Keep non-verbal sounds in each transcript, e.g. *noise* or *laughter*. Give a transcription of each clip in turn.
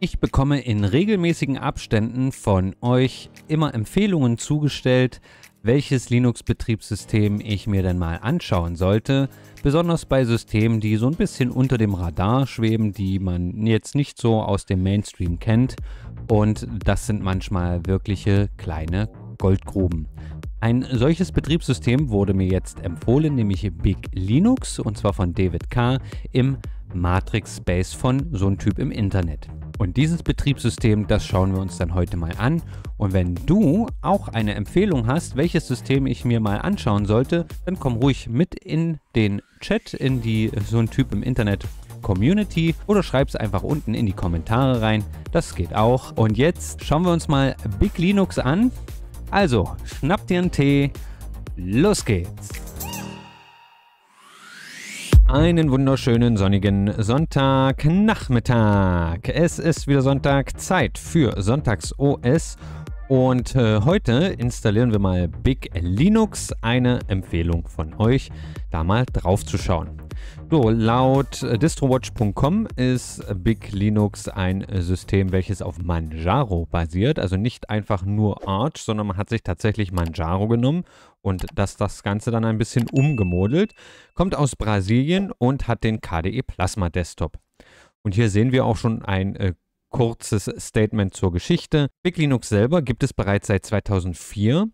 Ich bekomme in regelmäßigen Abständen von euch immer Empfehlungen zugestellt, welches Linux-Betriebssystem ich mir denn mal anschauen sollte, besonders bei Systemen, die so ein bisschen unter dem Radar schweben, die man jetzt nicht so aus dem Mainstream kennt und das sind manchmal wirkliche kleine Goldgruben. Ein solches Betriebssystem wurde mir jetzt empfohlen, nämlich Big Linux und zwar von David K. im Matrix Space von so ein Typ im Internet. Und dieses Betriebssystem, das schauen wir uns dann heute mal an. Und wenn du auch eine Empfehlung hast, welches System ich mir mal anschauen sollte, dann komm ruhig mit in den Chat, in die so ein Typ im Internet Community oder schreib es einfach unten in die Kommentare rein. Das geht auch. Und jetzt schauen wir uns mal Big Linux an. Also, schnapp dir einen Tee. Los geht's! Einen wunderschönen sonnigen Sonntagnachmittag. Es ist wieder Sonntag, Zeit für Sonntags OS. Und äh, heute installieren wir mal Big Linux, eine Empfehlung von euch, da mal drauf zu schauen. So, laut äh, distrowatch.com ist Big Linux ein äh, System, welches auf Manjaro basiert. Also nicht einfach nur Arch, sondern man hat sich tatsächlich Manjaro genommen und das, das Ganze dann ein bisschen umgemodelt. Kommt aus Brasilien und hat den KDE Plasma Desktop. Und hier sehen wir auch schon ein äh, kurzes Statement zur Geschichte. Big Linux selber gibt es bereits seit 2004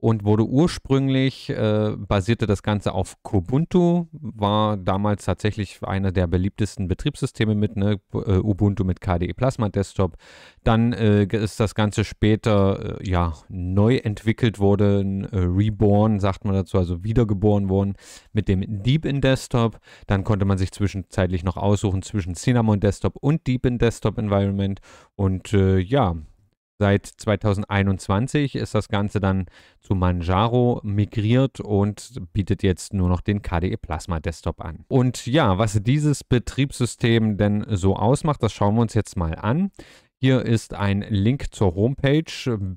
und wurde ursprünglich, äh, basierte das Ganze auf Kubuntu, war damals tatsächlich einer der beliebtesten Betriebssysteme mit, ne? Äh, Ubuntu mit KDE Plasma Desktop. Dann äh, ist das Ganze später äh, ja, neu entwickelt worden, äh, reborn, sagt man dazu, also wiedergeboren worden mit dem Deepin Desktop. Dann konnte man sich zwischenzeitlich noch aussuchen zwischen Cinnamon Desktop und Deepin Desktop Environment. Und äh, ja, Seit 2021 ist das Ganze dann zu Manjaro migriert und bietet jetzt nur noch den KDE Plasma Desktop an. Und ja, was dieses Betriebssystem denn so ausmacht, das schauen wir uns jetzt mal an. Hier ist ein Link zur Homepage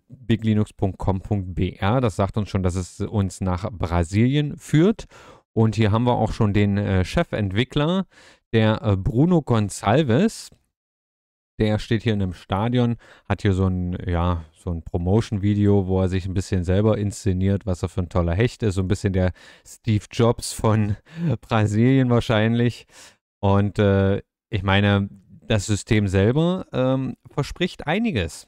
biglinux.com.br. Das sagt uns schon, dass es uns nach Brasilien führt. Und hier haben wir auch schon den äh, Chefentwickler, der äh, Bruno Gonçalves. Der steht hier in einem Stadion, hat hier so ein, ja, so ein Promotion-Video, wo er sich ein bisschen selber inszeniert, was er für ein toller Hecht ist. So ein bisschen der Steve Jobs von *laughs* Brasilien wahrscheinlich. Und äh, ich meine, das System selber ähm, verspricht einiges.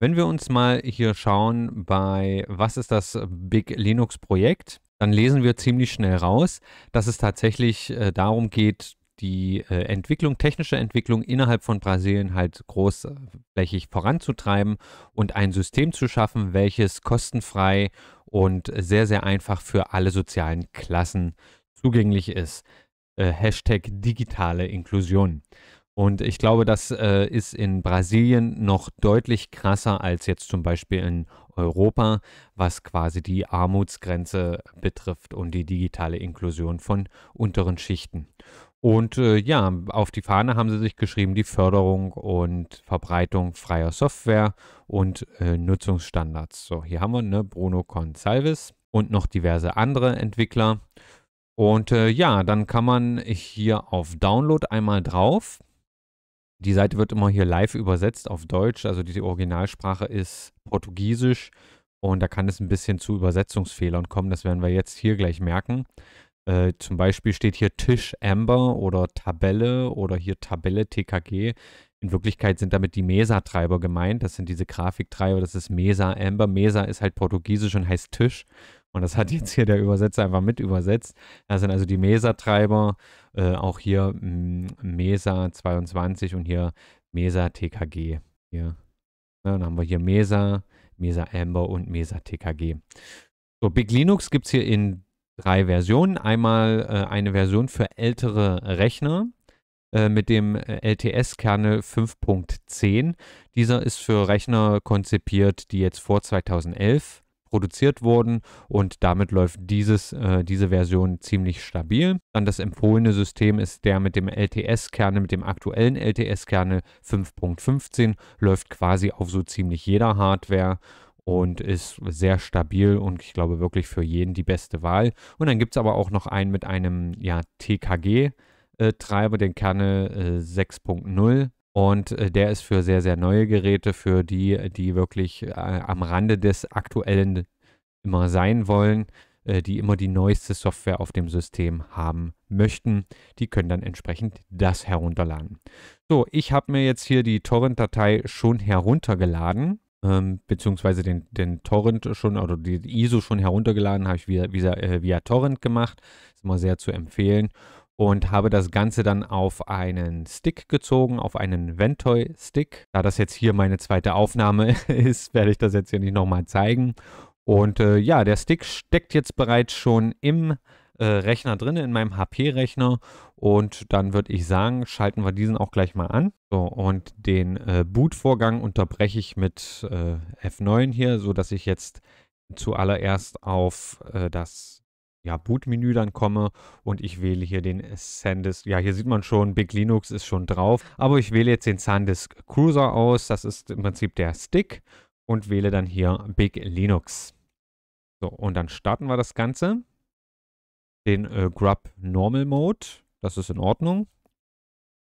Wenn wir uns mal hier schauen bei was ist das Big Linux Projekt, dann lesen wir ziemlich schnell raus, dass es tatsächlich äh, darum geht, die äh, Entwicklung, technische Entwicklung innerhalb von Brasilien halt großflächig voranzutreiben und ein System zu schaffen, welches kostenfrei und sehr, sehr einfach für alle sozialen Klassen zugänglich ist. Äh, Hashtag digitale Inklusion. Und ich glaube, das äh, ist in Brasilien noch deutlich krasser als jetzt zum Beispiel in Europa, was quasi die Armutsgrenze betrifft und die digitale Inklusion von unteren Schichten. Und äh, ja, auf die Fahne haben sie sich geschrieben, die Förderung und Verbreitung freier Software und äh, Nutzungsstandards. So, hier haben wir ne, Bruno Consalves und noch diverse andere Entwickler. Und äh, ja, dann kann man hier auf Download einmal drauf. Die Seite wird immer hier live übersetzt auf Deutsch, also die Originalsprache ist Portugiesisch und da kann es ein bisschen zu Übersetzungsfehlern kommen, das werden wir jetzt hier gleich merken. Äh, zum Beispiel steht hier Tisch Amber oder Tabelle oder hier Tabelle TKG. In Wirklichkeit sind damit die Mesa-Treiber gemeint. Das sind diese Grafiktreiber. Das ist Mesa Amber. Mesa ist halt portugiesisch und heißt Tisch. Und das hat jetzt hier der Übersetzer einfach mit übersetzt. Das sind also die Mesa-Treiber. Äh, auch hier mm, Mesa 22 und hier Mesa TKG. Hier. Ja, ne, dann haben wir hier Mesa, Mesa Amber und Mesa TKG. So, Big Linux gibt es hier in drei Versionen. Einmal äh, eine Version für ältere Rechner äh, mit dem äh, LTS-Kernel 5.10. Dieser ist für Rechner konzipiert, die jetzt vor 2011 produziert wurden und damit läuft dieses, äh, diese Version ziemlich stabil. Dann das empfohlene System ist der mit dem LTS-Kernel, mit dem aktuellen LTS-Kernel 5.15, läuft quasi auf so ziemlich jeder Hardware und ist sehr stabil und ich glaube wirklich für jeden die beste Wahl. Und dann gibt es aber auch noch einen mit einem ja, TKG-Treiber, äh, den Kernel äh, 6.0. Und äh, der ist für sehr, sehr neue Geräte, für die, die wirklich äh, am Rande des aktuellen immer sein wollen, äh, die immer die neueste Software auf dem System haben möchten. Die können dann entsprechend das herunterladen. So, ich habe mir jetzt hier die Torrent-Datei schon heruntergeladen ähm, beziehungsweise den, den Torrent schon oder die ISO schon heruntergeladen, habe ich via, via, äh, via Torrent gemacht, ist immer sehr zu empfehlen und habe das Ganze dann auf einen Stick gezogen, auf einen Ventoy-Stick. Da das jetzt hier meine zweite Aufnahme *laughs* ist, werde ich das jetzt hier nicht nochmal zeigen. Und äh, ja, der Stick steckt jetzt bereits schon im äh, Rechner drin, in meinem HP-Rechner. Und dann würde ich sagen, schalten wir diesen auch gleich mal an. So, und den äh, Boot-Vorgang unterbreche ich mit äh, F9 hier, sodass ich jetzt zuallererst auf äh, das ja, Boot-Menü dann komme und ich wähle hier den SanDisk. Ja, hier sieht man schon, Big Linux ist schon drauf. Aber ich wähle jetzt den SanDisk Cruiser aus. Das ist im Prinzip der Stick und wähle dann hier Big Linux. So, und dann starten wir das Ganze den äh, Grub Normal Mode. Das ist in Ordnung.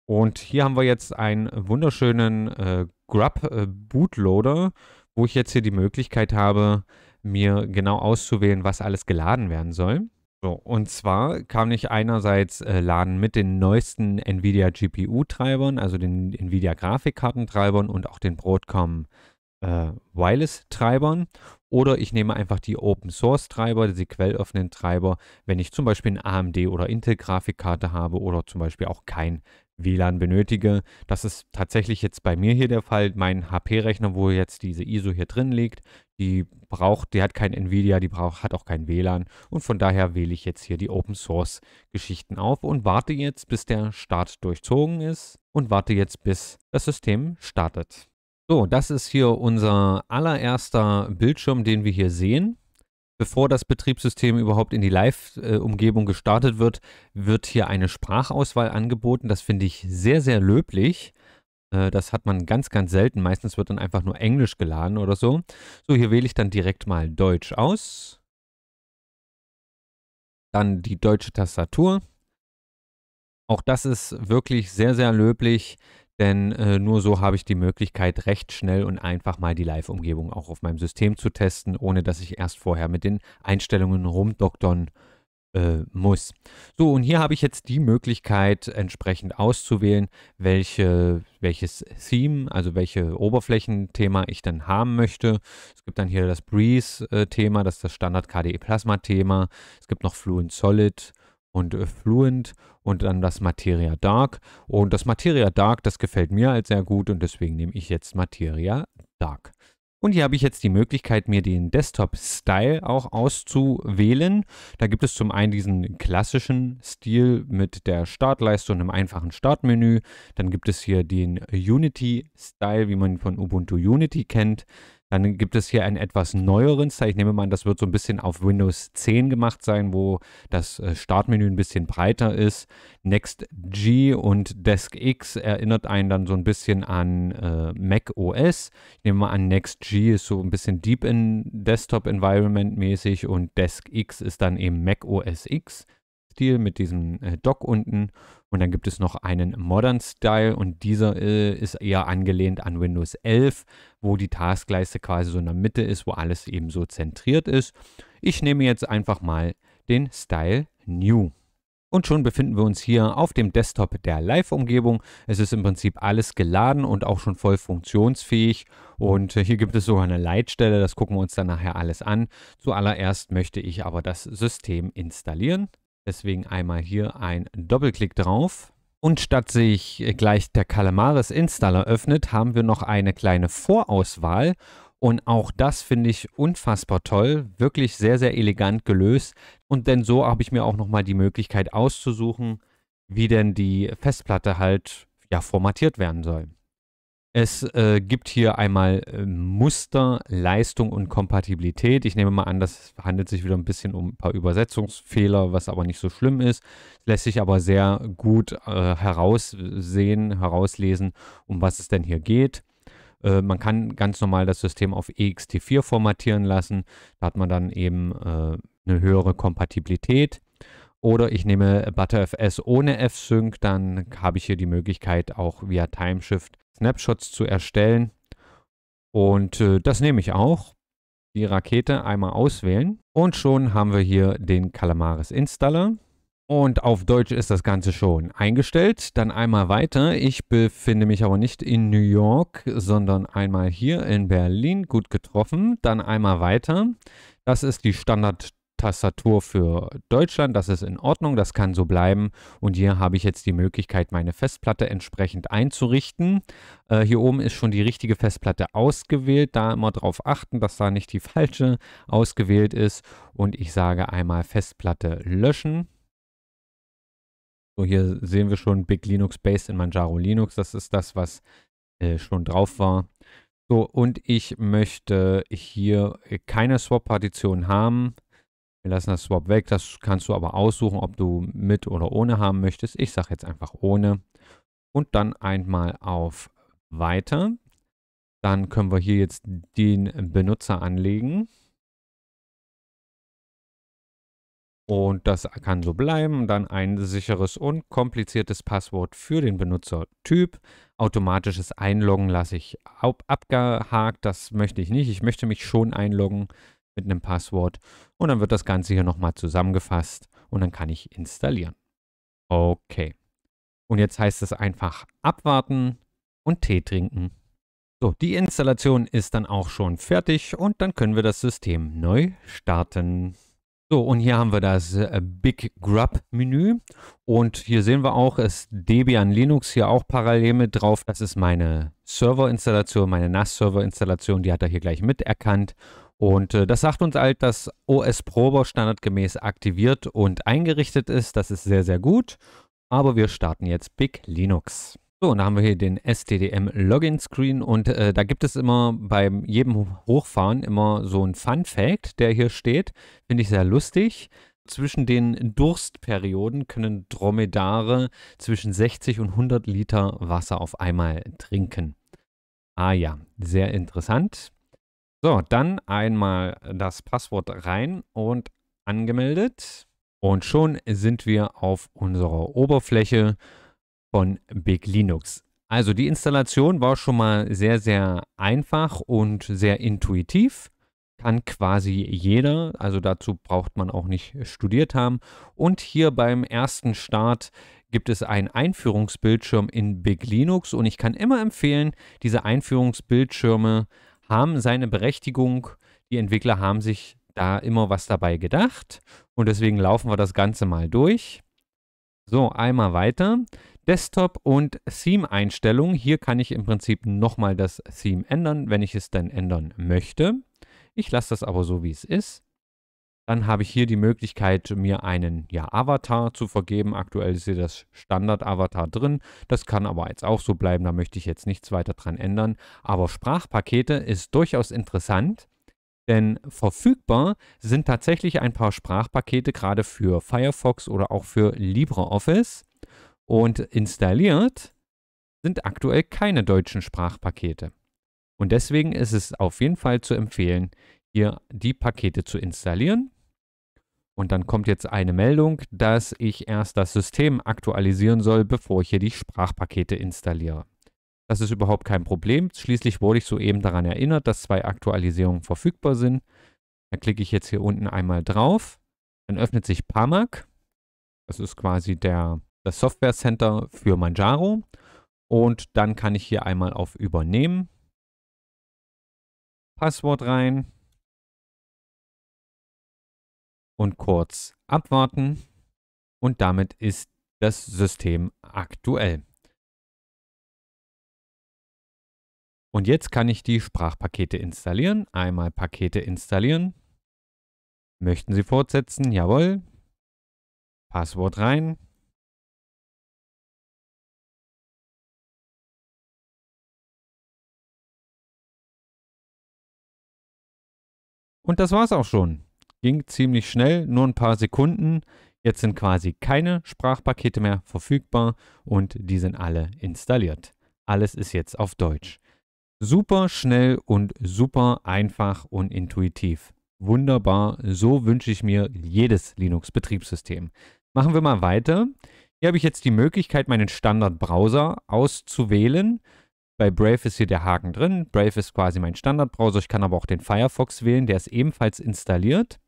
Und hier haben wir jetzt einen wunderschönen äh, Grub äh, Bootloader, wo ich jetzt hier die Möglichkeit habe, mir genau auszuwählen, was alles geladen werden soll. So, und zwar kann ich einerseits äh, laden mit den neuesten NVIDIA GPU-Treibern, also den NVIDIA Grafikkartentreibern und auch den Broadcom äh, Wireless-Treibern oder ich nehme einfach die Open-Source-Treiber, diese quelloffenen Treiber, wenn ich zum Beispiel eine AMD oder Intel-Grafikkarte habe oder zum Beispiel auch kein WLAN benötige. Das ist tatsächlich jetzt bei mir hier der Fall. Mein HP-Rechner, wo jetzt diese ISO hier drin liegt, die braucht, die hat kein Nvidia, die braucht, hat auch kein WLAN und von daher wähle ich jetzt hier die Open Source Geschichten auf und warte jetzt, bis der Start durchzogen ist und warte jetzt, bis das System startet. So, das ist hier unser allererster Bildschirm, den wir hier sehen. Bevor das Betriebssystem überhaupt in die Live-Umgebung gestartet wird, wird hier eine Sprachauswahl angeboten. Das finde ich sehr, sehr löblich. Äh, das hat man ganz, ganz selten. Meistens wird dann einfach nur Englisch geladen oder so. So, hier wähle ich dann direkt mal Deutsch aus. Dann die deutsche Tastatur. Auch das ist wirklich sehr, sehr löblich. Denn äh, nur so habe ich die Möglichkeit, recht schnell und einfach mal die Live-Umgebung auch auf meinem System zu testen, ohne dass ich erst vorher mit den Einstellungen rumdoktern äh, muss. So, und hier habe ich jetzt die Möglichkeit, entsprechend auszuwählen, welche, welches Theme, also welche Oberflächenthema ich dann haben möchte. Es gibt dann hier das Breeze-Thema, äh, das ist das Standard KDE Plasma-Thema. Es gibt noch Fluent Solid und äh, Fluent und dann das Materia Dark. Und das Materia Dark, das gefällt mir als halt sehr gut und deswegen nehme ich jetzt Materia Dark. Und hier habe ich jetzt die Möglichkeit, mir den Desktop-Style auch auszuwählen. Da gibt es zum einen diesen klassischen Stil mit der Startleiste und einem einfachen Startmenü. Dann gibt es hier den Unity-Style, wie man von Ubuntu Unity kennt. Dann gibt es hier einen etwas neueren Style. Ich nehme mal an, das wird so ein bisschen auf Windows 10 gemacht sein, wo das äh, Startmenü ein bisschen breiter ist. Next G und Desk X erinnert einen dann so ein bisschen an äh, Mac OS. Ich nehme mal an, Next G ist so ein bisschen Deep in Desktop Environment mäßig und Desk X ist dann eben Mac OS X Stil mit diesem äh, Dock unten. Und dann gibt es noch einen Modern Style und dieser äh, ist eher angelehnt an Windows 11, wo die Taskleiste quasi so in der Mitte ist, wo alles eben so zentriert ist. Ich nehme jetzt einfach mal den Style New. Und schon befinden wir uns hier auf dem Desktop der Live-Umgebung. Es ist im Prinzip alles geladen und auch schon voll funktionsfähig. Und hier gibt es sogar eine Leitstelle, das gucken wir uns dann nachher alles an. Zuallererst möchte ich aber das System installieren. Deswegen einmal hier ein Doppelklick drauf. Und statt sich gleich der Calamaris Installer öffnet, haben wir noch eine kleine Vorauswahl. Und auch das finde ich unfassbar toll, wirklich sehr, sehr elegant gelöst. Und denn so habe ich mir auch nochmal die Möglichkeit auszusuchen, wie denn die Festplatte halt ja, formatiert werden soll. Es äh, gibt hier einmal äh, Muster, Leistung und Kompatibilität. Ich nehme mal an, das handelt sich wieder ein bisschen um ein paar Übersetzungsfehler, was aber nicht so schlimm ist. Lässt sich aber sehr gut äh, heraussehen, herauslesen, um was es denn hier geht. Äh, man kann ganz normal das System auf EXT4 formatieren lassen. Da hat man dann eben äh, eine höhere Kompatibilität. Oder ich nehme ButterFS ohne F-Sync, dann habe ich hier die Möglichkeit, auch via Timeshift Snapshots zu erstellen. Und äh, das nehme ich auch. Die Rakete einmal auswählen. Und schon haben wir hier den Calamaris Installer. Und auf Deutsch ist das Ganze schon eingestellt. Dann einmal weiter. Ich befinde mich aber nicht in New York, sondern einmal hier in Berlin. Gut getroffen. Dann einmal weiter. Das ist die Standard Tastatur für Deutschland. Das ist in Ordnung, das kann so bleiben. Und hier habe ich jetzt die Möglichkeit, meine Festplatte entsprechend einzurichten. Äh, hier oben ist schon die richtige Festplatte ausgewählt. Da immer darauf achten, dass da nicht die falsche ausgewählt ist. Und ich sage einmal Festplatte löschen. So, hier sehen wir schon Big Linux Based in Manjaro Linux. Das ist das, was äh, schon drauf war. So, und ich möchte hier äh, keine Swap-Partition haben. Wir lassen das Swap weg. Das kannst du aber aussuchen, ob du mit oder ohne haben möchtest. Ich sage jetzt einfach ohne. Und dann einmal auf Weiter. Dann können wir hier jetzt den Benutzer anlegen. Und das kann so bleiben. Dann ein sicheres und kompliziertes Passwort für den Benutzertyp. Automatisches Einloggen lasse ich abgehakt. Das möchte ich nicht. Ich möchte mich schon einloggen mit einem Passwort und dann wird das Ganze hier nochmal zusammengefasst und dann kann ich installieren. Okay. Und jetzt heißt es einfach abwarten und Tee trinken. So, die Installation ist dann auch schon fertig und dann können wir das System neu starten. So, und hier haben wir das äh, Big Grub Menü. Und hier sehen wir auch, ist Debian Linux hier auch parallel mit drauf. Das ist meine Serverinstallation, meine NAS-Serverinstallation, die hat er hier gleich miterkannt. Und äh, das sagt uns halt, dass OS Prober standardgemäß aktiviert und eingerichtet ist. Das ist sehr, sehr gut. Aber wir starten jetzt Big Linux. So, und da haben wir hier den STDM Login Screen und äh, da gibt es immer bei jedem Hochfahren immer so ein Fun Fact, der hier steht. Finde ich sehr lustig. Zwischen den Durstperioden können Dromedare zwischen 60 und 100 Liter Wasser auf einmal trinken. Ah ja, sehr interessant. So, dann einmal das Passwort rein und angemeldet. Und schon sind wir auf unserer Oberfläche von Big Linux. Also die Installation war schon mal sehr, sehr einfach und sehr intuitiv. Kann quasi jeder, also dazu braucht man auch nicht studiert haben. Und hier beim ersten Start gibt es einen Einführungsbildschirm in Big Linux und ich kann immer empfehlen, diese Einführungsbildschirme haben seine Berechtigung. Die Entwickler haben sich da immer was dabei gedacht und deswegen laufen wir das Ganze mal durch. So, einmal weiter. Desktop und Theme-Einstellungen. Hier kann ich im Prinzip nochmal das Theme ändern, wenn ich es denn ändern möchte. Ich lasse das aber so, wie es ist. Dann habe ich hier die Möglichkeit, mir einen ja, Avatar zu vergeben. Aktuell ist hier das Standard-Avatar drin. Das kann aber jetzt auch so bleiben. Da möchte ich jetzt nichts weiter dran ändern. Aber Sprachpakete ist durchaus interessant. Denn verfügbar sind tatsächlich ein paar Sprachpakete gerade für Firefox oder auch für LibreOffice. Und installiert sind aktuell keine deutschen Sprachpakete. Und deswegen ist es auf jeden Fall zu empfehlen, hier die Pakete zu installieren. Und dann kommt jetzt eine Meldung, dass ich erst das System aktualisieren soll, bevor ich hier die Sprachpakete installiere. Das ist überhaupt kein Problem. Schließlich wurde ich soeben daran erinnert, dass zwei Aktualisierungen verfügbar sind. Da klicke ich jetzt hier unten einmal drauf. Dann öffnet sich Pamac. Das ist quasi der, das Software Center für Manjaro. Und dann kann ich hier einmal auf Übernehmen. Passwort rein. und kurz abwarten und damit ist das System aktuell. Und jetzt kann ich die Sprachpakete installieren. Einmal Pakete installieren. Möchten Sie fortsetzen? Jawohl. Passwort rein. Und das war's auch schon. Ging ziemlich schnell, nur ein paar Sekunden. Jetzt sind quasi keine Sprachpakete mehr verfügbar und die sind alle installiert. Alles ist jetzt auf Deutsch. Super schnell und super einfach und intuitiv. Wunderbar, so wünsche ich mir jedes Linux-Betriebssystem. Machen wir mal weiter. Hier habe ich jetzt die Möglichkeit, meinen Standardbrowser auszuwählen. Bei Brave ist hier der Haken drin. Brave ist quasi mein Standardbrowser. Ich kann aber auch den Firefox wählen, der ist ebenfalls installiert.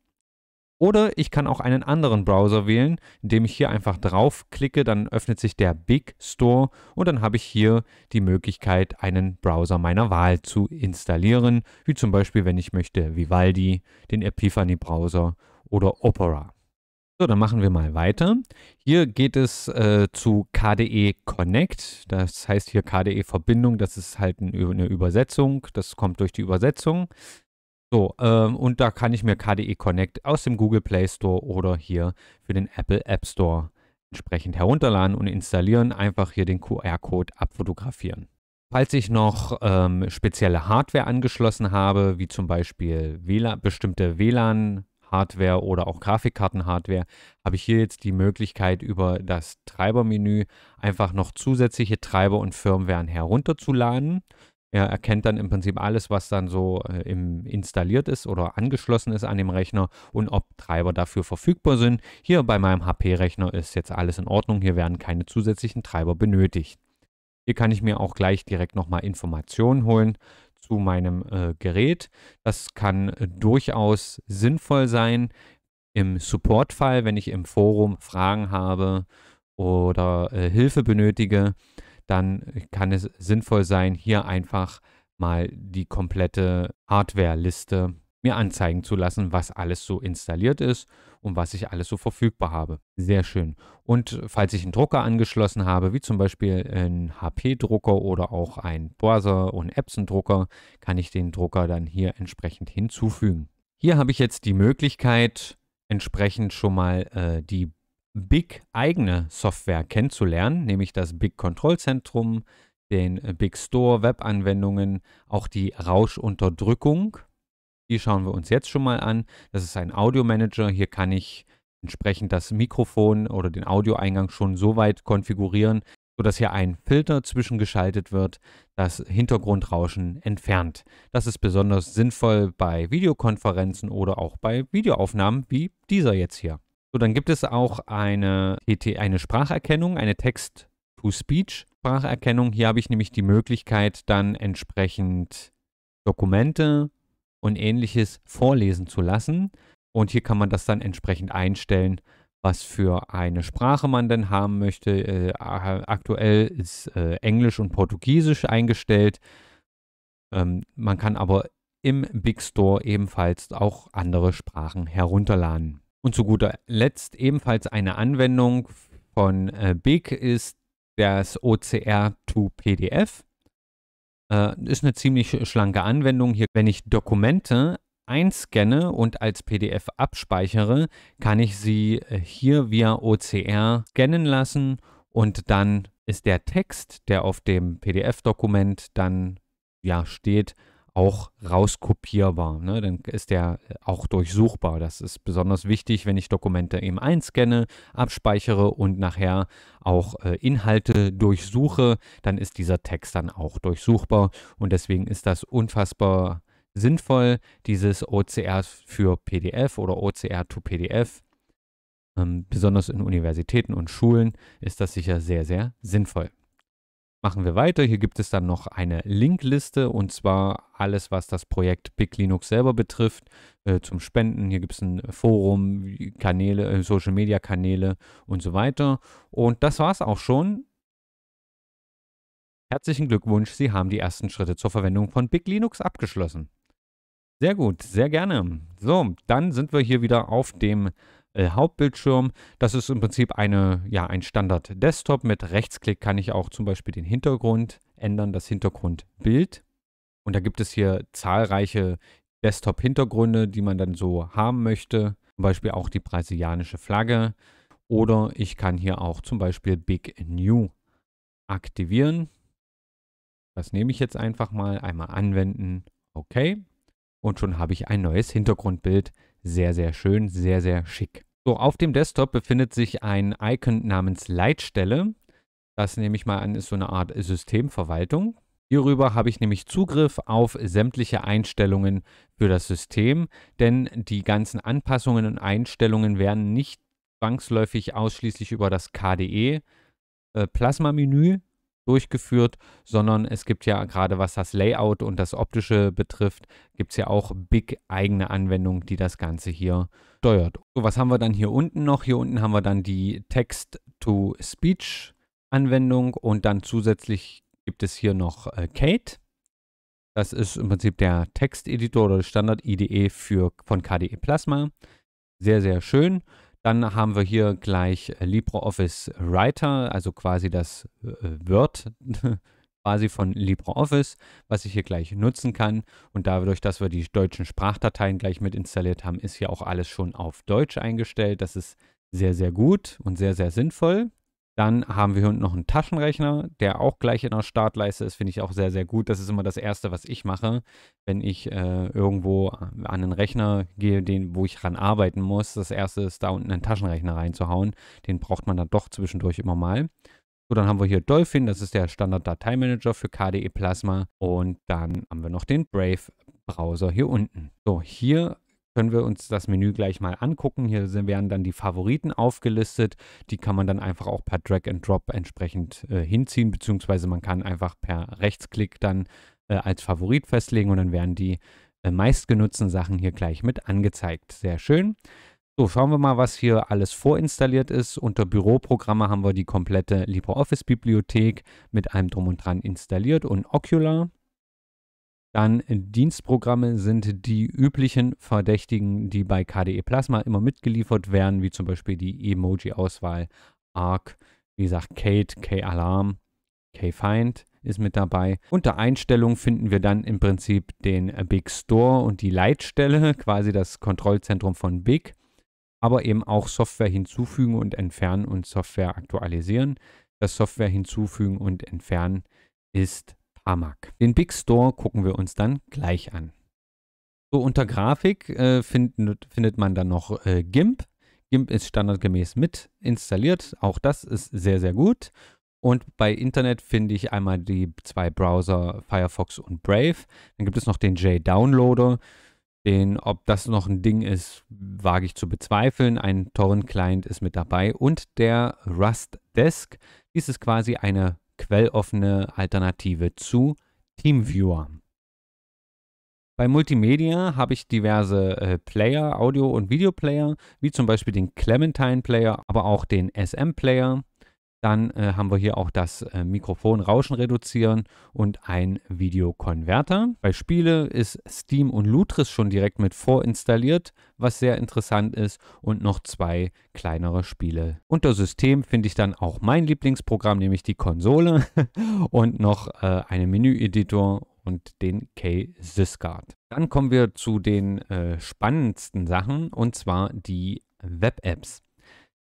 Oder ich kann auch einen anderen Browser wählen, indem ich hier einfach draufklicke, dann öffnet sich der Big Store und dann habe ich hier die Möglichkeit, einen Browser meiner Wahl zu installieren, wie zum Beispiel, wenn ich möchte, Vivaldi, den Epiphany Browser oder Opera. So, dann machen wir mal weiter. Hier geht es äh, zu KDE Connect. Das heißt hier KDE Verbindung. Das ist halt eine Übersetzung. Das kommt durch die Übersetzung. So, ähm, und da kann ich mir KDE Connect aus dem Google Play Store oder hier für den Apple App Store entsprechend herunterladen und installieren. Einfach hier den QR-Code abfotografieren. Falls ich noch ähm, spezielle Hardware angeschlossen habe, wie zum Beispiel WLAN, bestimmte WLAN-Hardware oder auch Grafikkarten-Hardware, habe ich hier jetzt die Möglichkeit, über das Treibermenü einfach noch zusätzliche Treiber und Firmware herunterzuladen. Er erkennt dann im Prinzip alles, was dann so äh, im, installiert ist oder angeschlossen ist an dem Rechner und ob Treiber dafür verfügbar sind. Hier bei meinem HP-Rechner ist jetzt alles in Ordnung. Hier werden keine zusätzlichen Treiber benötigt. Hier kann ich mir auch gleich direkt nochmal Informationen holen zu meinem äh, Gerät. Das kann äh, durchaus sinnvoll sein im Support-Fall, wenn ich im Forum Fragen habe oder äh, Hilfe benötige, dann kann es sinnvoll sein, hier einfach mal die komplette Hardware-Liste mir anzeigen zu lassen, was alles so installiert ist und was ich alles so verfügbar habe. Sehr schön. Und falls ich einen Drucker angeschlossen habe, wie zum Beispiel einen HP-Drucker oder auch einen Browser und Epson-Drucker, kann ich den Drucker dann hier entsprechend hinzufügen. Hier habe ich jetzt die Möglichkeit, entsprechend schon mal äh, die Big eigene Software kennenzulernen, nämlich das Big Kontrollzentrum, den Big Store, Webanwendungen, auch die Rauschunterdrückung. Die schauen wir uns jetzt schon mal an. Das ist ein Audio-Manager. Hier kann ich entsprechend das Mikrofon oder den Audioeingang schon so weit konfigurieren, sodass hier ein Filter zwischengeschaltet wird, das Hintergrundrauschen entfernt. Das ist besonders sinnvoll bei Videokonferenzen oder auch bei Videoaufnahmen wie dieser jetzt hier. So, dann gibt es auch eine, eine Spracherkennung, eine Text-to-Speech-Spracherkennung. Hier habe ich nämlich die Möglichkeit, dann entsprechend Dokumente und ähnliches vorlesen zu lassen. Und hier kann man das dann entsprechend einstellen, was für eine Sprache man denn haben möchte. Äh, aktuell ist äh, Englisch und Portugiesisch eingestellt. Ähm, man kann aber im Big Store ebenfalls auch andere Sprachen herunterladen. Und zu guter Letzt ebenfalls eine Anwendung von äh, Big ist das OCR to PDF. Äh, ist eine ziemlich schlanke Anwendung hier. Wenn ich Dokumente einscanne und als PDF abspeichere, kann ich sie äh, hier via OCR scannen lassen und dann ist der Text, der auf dem PDF-Dokument dann ja steht, auch rauskopierbar. Ne? Dann ist der äh, auch durchsuchbar. Das ist besonders wichtig, wenn ich Dokumente eben einscanne, abspeichere und nachher auch äh, Inhalte durchsuche, dann ist dieser Text dann auch durchsuchbar. Und deswegen ist das unfassbar sinnvoll, dieses OCR für PDF oder OCR to PDF. Ähm, besonders in Universitäten und Schulen ist das sicher sehr, sehr sinnvoll machen wir weiter. Hier gibt es dann noch eine Linkliste und zwar alles, was das Projekt Big Linux selber betrifft, äh, zum Spenden. Hier gibt es ein Forum, Kanäle, äh, Social Media Kanäle und so weiter. Und das war es auch schon. Herzlichen Glückwunsch, Sie haben die ersten Schritte zur Verwendung von Big Linux abgeschlossen. Sehr gut, sehr gerne. So, dann sind wir hier wieder auf dem äh, Hauptbildschirm. Das ist im Prinzip eine, ja, ein Standard-Desktop. Mit Rechtsklick kann ich auch zum Beispiel den Hintergrund ändern, das Hintergrundbild. Und da gibt es hier zahlreiche Desktop-Hintergründe, die man dann so haben möchte. Zum Beispiel auch die brasilianische Flagge. Oder ich kann hier auch zum Beispiel Big New aktivieren. Das nehme ich jetzt einfach mal. Einmal anwenden. Okay. Und schon habe ich ein neues Hintergrundbild. Sehr, sehr schön, sehr, sehr schick. So, auf dem Desktop befindet sich ein Icon namens Leitstelle. Das nehme ich mal an, ist so eine Art Systemverwaltung. Hierüber habe ich nämlich Zugriff auf sämtliche Einstellungen für das System, denn die ganzen Anpassungen und Einstellungen werden nicht zwangsläufig ausschließlich über das KDE äh, Plasma-Menü durchgeführt, sondern es gibt ja gerade was das Layout und das Optische betrifft, gibt es ja auch big eigene Anwendungen, die das Ganze hier steuert. So, was haben wir dann hier unten noch? Hier unten haben wir dann die Text-to-Speech Anwendung und dann zusätzlich gibt es hier noch äh, Kate. Das ist im Prinzip der Texteditor oder Standard-IDE für, von KDE Plasma. Sehr, sehr schön. Dann haben wir hier gleich äh, LibreOffice Writer, also quasi das äh, Word *laughs* quasi von LibreOffice, was ich hier gleich nutzen kann. Und dadurch, dass wir die deutschen Sprachdateien gleich mit installiert haben, ist hier auch alles schon auf Deutsch eingestellt. Das ist sehr, sehr gut und sehr, sehr sinnvoll. Dann haben wir hier unten noch einen Taschenrechner, der auch gleich in der Startleiste ist. Finde ich auch sehr, sehr gut. Das ist immer das Erste, was ich mache, wenn ich äh, irgendwo an einen Rechner gehe, den, wo ich ran arbeiten muss. Das Erste ist, da unten einen Taschenrechner reinzuhauen. Den braucht man dann doch zwischendurch immer mal. So, dann haben wir hier Dolphin. Das ist der Standard-Dateimanager für KDE Plasma. Und dann haben wir noch den Brave Browser hier unten. So, hier können wir uns das Menü gleich mal angucken. Hier werden dann die Favoriten aufgelistet. Die kann man dann einfach auch per Drag and Drop entsprechend äh, hinziehen, beziehungsweise man kann einfach per Rechtsklick dann äh, als Favorit festlegen und dann werden die äh, meistgenutzten Sachen hier gleich mit angezeigt. Sehr schön. So, schauen wir mal, was hier alles vorinstalliert ist. Unter Büroprogramme haben wir die komplette LibreOffice-Bibliothek mit allem drum und dran installiert und Ocular. Dann Dienstprogramme sind die üblichen Verdächtigen, die bei KDE Plasma immer mitgeliefert werden, wie zum Beispiel die Emoji-Auswahl, Arc, wie gesagt, Kate, K-Alarm, K-Find ist mit dabei. Unter Einstellungen finden wir dann im Prinzip den Big Store und die Leitstelle, quasi das Kontrollzentrum von Big, aber eben auch Software hinzufügen und entfernen und Software aktualisieren. Das Software hinzufügen und entfernen ist Amag. Den Big Store gucken wir uns dann gleich an. So, unter Grafik äh, finden, findet man dann noch äh, GIMP. GIMP ist standardgemäß mit installiert. Auch das ist sehr, sehr gut. Und bei Internet finde ich einmal die zwei Browser Firefox und Brave. Dann gibt es noch den J-Downloader. Den, ob das noch ein Ding ist, wage ich zu bezweifeln. Ein Torrent-Client ist mit dabei und der Rust Desk. Dies ist quasi eine quelloffene Alternative zu TeamViewer. Bei Multimedia habe ich diverse äh, Player, Audio- und Videoplayer, wie zum Beispiel den Clementine Player, aber auch den SM Player, dann äh, haben wir hier auch das äh, Mikrofonrauschen reduzieren und ein Videokonverter. Bei Spiele ist Steam und Lutris schon direkt mit vorinstalliert, was sehr interessant ist und noch zwei kleinere Spiele. Unter System finde ich dann auch mein Lieblingsprogramm, nämlich die Konsole *laughs* und noch äh, einen Menüeditor und den K-Syscard. Dann kommen wir zu den äh, spannendsten Sachen und zwar die Web-Apps.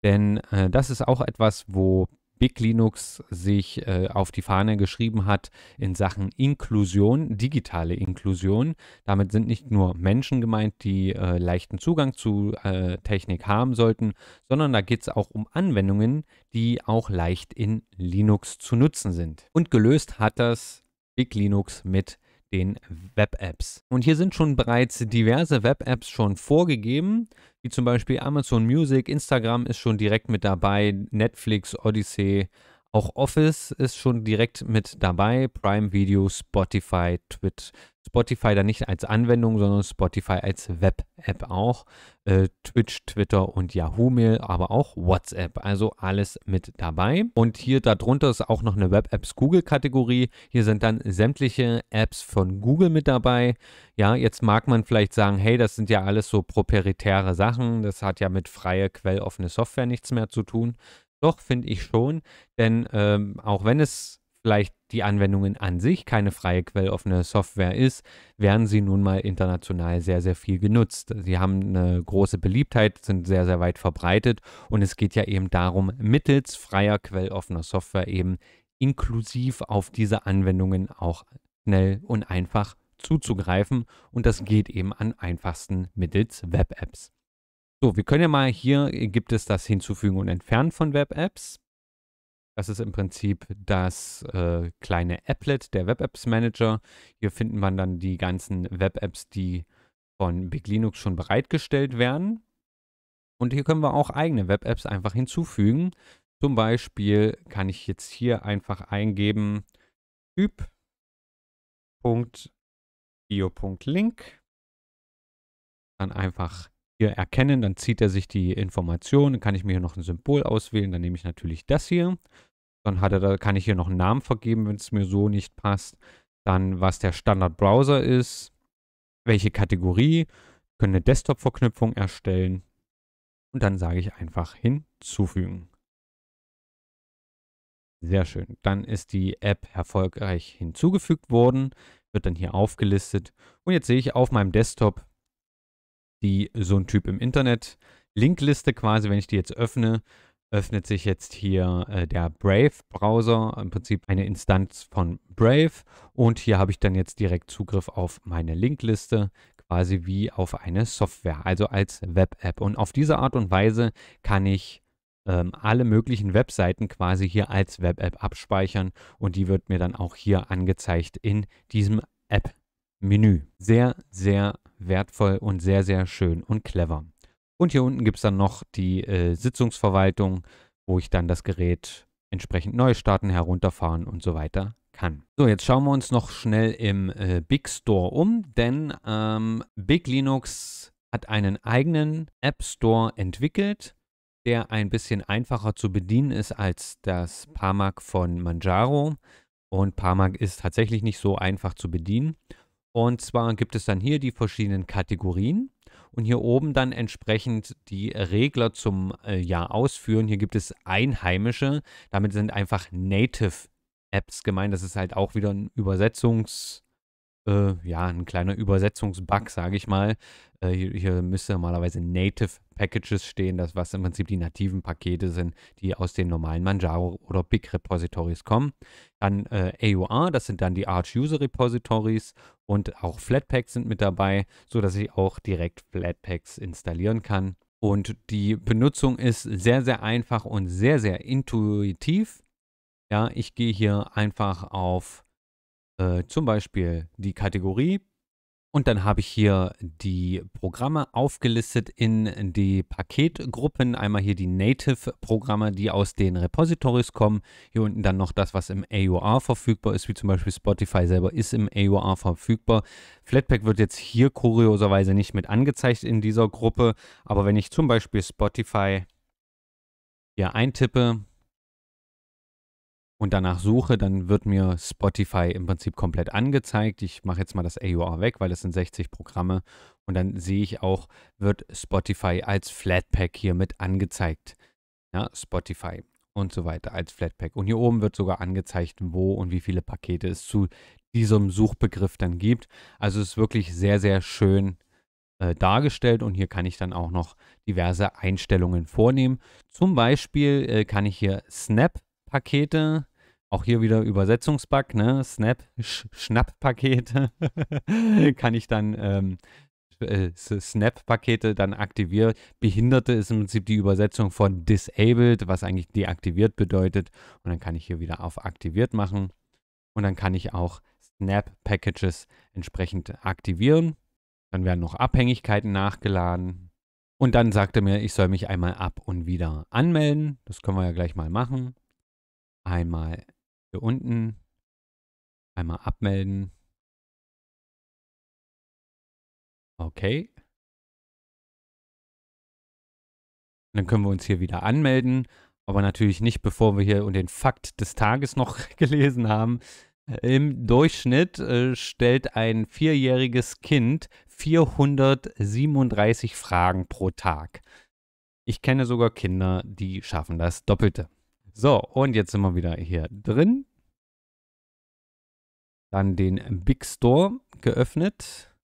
Denn äh, das ist auch etwas, wo Big Linux sich äh, auf die Fahne geschrieben hat in Sachen Inklusion, digitale Inklusion. Damit sind nicht nur Menschen gemeint, die äh, leichten Zugang zu äh, Technik haben sollten, sondern da geht es auch um Anwendungen, die auch leicht in Linux zu nutzen sind. Und gelöst hat das Big Linux mit den Web-Apps. Und hier sind schon bereits diverse Web-Apps schon vorgegeben, wie zum Beispiel Amazon Music, Instagram ist schon direkt mit dabei, Netflix, Odyssey, auch Office ist schon direkt mit dabei. Prime Video, Spotify, Twitch. Spotify dann nicht als Anwendung, sondern Spotify als Web-App auch. Äh, Twitch, Twitter und Yahoo Mail, aber auch WhatsApp. Also alles mit dabei. Und hier darunter ist auch noch eine Web-Apps Google-Kategorie. Hier sind dann sämtliche Apps von Google mit dabei. Ja, jetzt mag man vielleicht sagen, hey, das sind ja alles so proprietäre Sachen. Das hat ja mit freier, quelloffene Software nichts mehr zu tun. Doch, finde ich schon. Denn ähm, auch wenn es vielleicht die Anwendungen an sich keine freie quelloffene Software ist, werden sie nun mal international sehr, sehr viel genutzt. Sie haben eine große Beliebtheit, sind sehr, sehr weit verbreitet und es geht ja eben darum, mittels freier quelloffener Software eben inklusiv auf diese Anwendungen auch schnell und einfach zuzugreifen und das geht eben am einfachsten mittels Web-Apps. So, wir können ja mal hier, äh, gibt es das Hinzufügen und Entfernen von Web-Apps. Das ist im Prinzip das äh, kleine Applet, der Web-Apps Manager. Hier finden man dann die ganzen Web-Apps, die von Big Linux schon bereitgestellt werden. Und hier können wir auch eigene Web-Apps einfach hinzufügen. Zum Beispiel kann ich jetzt hier einfach eingeben typ.bio.link, dann einfach hier erkennen, dann zieht er sich die Informationen, dann kann ich mir hier noch ein Symbol auswählen, dann nehme ich natürlich das hier. Dann hat er da, kann ich hier noch einen Namen vergeben, wenn es mir so nicht passt. Dann, was der Standard-Browser ist, welche Kategorie, können eine Desktop-Verknüpfung erstellen und dann sage ich einfach hinzufügen. Sehr schön. Dann ist die App erfolgreich hinzugefügt worden, wird dann hier aufgelistet und jetzt sehe ich auf meinem Desktop, die so ein Typ im Internet. Linkliste quasi, wenn ich die jetzt öffne, öffnet sich jetzt hier äh, der Brave-Browser, im Prinzip eine Instanz von Brave. Und hier habe ich dann jetzt direkt Zugriff auf meine Linkliste, quasi wie auf eine Software, also als Web-App. Und auf diese Art und Weise kann ich ähm, alle möglichen Webseiten quasi hier als Web-App abspeichern und die wird mir dann auch hier angezeigt in diesem App-Menü. Sehr, sehr wertvoll und sehr, sehr schön und clever. Und hier unten gibt es dann noch die äh, Sitzungsverwaltung, wo ich dann das Gerät entsprechend neu starten, herunterfahren und so weiter kann. So, jetzt schauen wir uns noch schnell im äh, Big Store um, denn ähm, Big Linux hat einen eigenen App Store entwickelt, der ein bisschen einfacher zu bedienen ist als das Parmac von Manjaro. Und Parmac ist tatsächlich nicht so einfach zu bedienen. Und zwar gibt es dann hier die verschiedenen Kategorien und hier oben dann entsprechend die Regler zum äh, ja, Ausführen. Hier gibt es Einheimische, damit sind einfach Native Apps gemeint. Das ist halt auch wieder ein Übersetzungs- äh, ja, ein kleiner Übersetzungsbug, sage ich mal. Äh, hier, hier, müsste normalerweise Native Packages stehen, das was im Prinzip die nativen Pakete sind, die aus den normalen Manjaro oder Big Repositories kommen. Dann äh, AUR, das sind dann die Arch User Repositories und auch Flatpaks sind mit dabei, sodass ich auch direkt Flatpaks installieren kann. Und die Benutzung ist sehr, sehr einfach und sehr, sehr intuitiv. Ja, ich gehe hier einfach auf äh, zum Beispiel die Kategorie und dann habe ich hier die Programme aufgelistet in die Paketgruppen. Einmal hier die Native-Programme, die aus den Repositories kommen. Hier unten dann noch das, was im AUR verfügbar ist, wie zum Beispiel Spotify selber ist im AUR verfügbar. Flatpak wird jetzt hier kurioserweise nicht mit angezeigt in dieser Gruppe. Aber wenn ich zum Beispiel Spotify hier eintippe, und danach suche, dann wird mir Spotify im Prinzip komplett angezeigt. Ich mache jetzt mal das AUR weg, weil es sind 60 Programme und dann sehe ich auch, wird Spotify als Flatpak hier mit angezeigt. Ja, Spotify und so weiter als Flatpak. Und hier oben wird sogar angezeigt, wo und wie viele Pakete es zu diesem Suchbegriff dann gibt. Also es ist wirklich sehr, sehr schön äh, dargestellt und hier kann ich dann auch noch diverse Einstellungen vornehmen. Zum Beispiel äh, kann ich hier Snap-Pakete auch hier wieder Übersetzungsbug, ne? Snap, Sch Schnapp-Pakete *laughs* kann ich dann ähm, äh, Snap-Pakete dann aktiviert. Behinderte ist im Prinzip die Übersetzung von disabled, was eigentlich deaktiviert bedeutet. Und dann kann ich hier wieder auf aktiviert machen. Und dann kann ich auch Snap-Packages entsprechend aktivieren. Dann werden noch Abhängigkeiten nachgeladen. Und dann sagt er mir, ich soll mich einmal ab und wieder anmelden. Das können wir ja gleich mal machen. Einmal hier unten einmal abmelden. Okay. Und dann können wir uns hier wieder anmelden, aber natürlich nicht, bevor wir hier den Fakt des Tages noch *laughs* gelesen haben. Im Durchschnitt äh, stellt ein vierjähriges Kind 437 Fragen pro Tag. Ich kenne sogar Kinder, die schaffen das Doppelte. So, und jetzt sind wir wieder hier drin. Dann den Big Store geöffnet.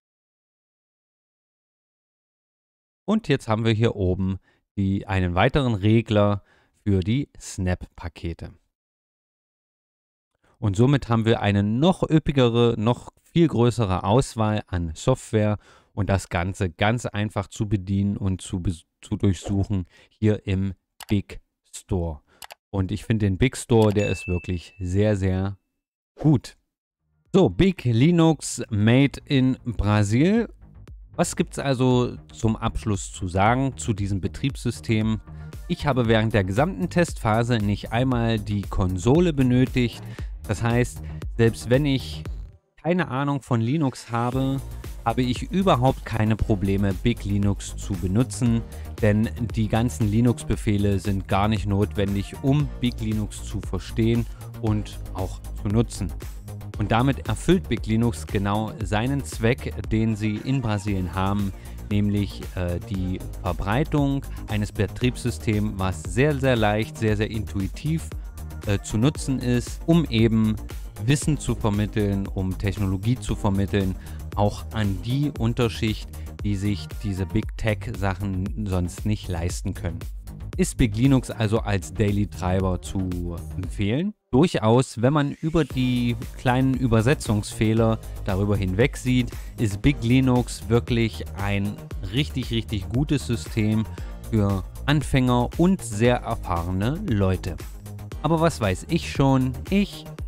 Und jetzt haben wir hier oben die, einen weiteren Regler für die Snap-Pakete. Und somit haben wir eine noch üppigere, noch viel größere Auswahl an Software und das Ganze ganz einfach zu bedienen und zu, zu durchsuchen hier im Big Store. Und ich finde den Big Store, der ist wirklich sehr, sehr gut. So, Big Linux Made in Brasil. Was gibt es also zum Abschluss zu sagen zu diesem Betriebssystem? Ich habe während der gesamten Testphase nicht einmal die Konsole benötigt. Das heißt, selbst wenn ich keine Ahnung von Linux habe, habe ich überhaupt keine Probleme, Big Linux zu benutzen, denn die ganzen Linux-Befehle sind gar nicht notwendig, um Big Linux zu verstehen und auch zu nutzen. Und damit erfüllt Big Linux genau seinen Zweck, den sie in Brasilien haben, nämlich äh, die Verbreitung eines Betriebssystems, was sehr, sehr leicht, sehr, sehr intuitiv äh, zu nutzen ist, um eben Wissen zu vermitteln, um Technologie zu vermitteln, auch an die Unterschicht, die sich diese Big Tech-Sachen sonst nicht leisten können. Ist Big Linux also als Daily-Treiber zu empfehlen? Durchaus, wenn man über die kleinen Übersetzungsfehler darüber hinweg sieht, ist Big Linux wirklich ein richtig, richtig gutes System für Anfänger und sehr erfahrene Leute. Aber was weiß ich schon? Ich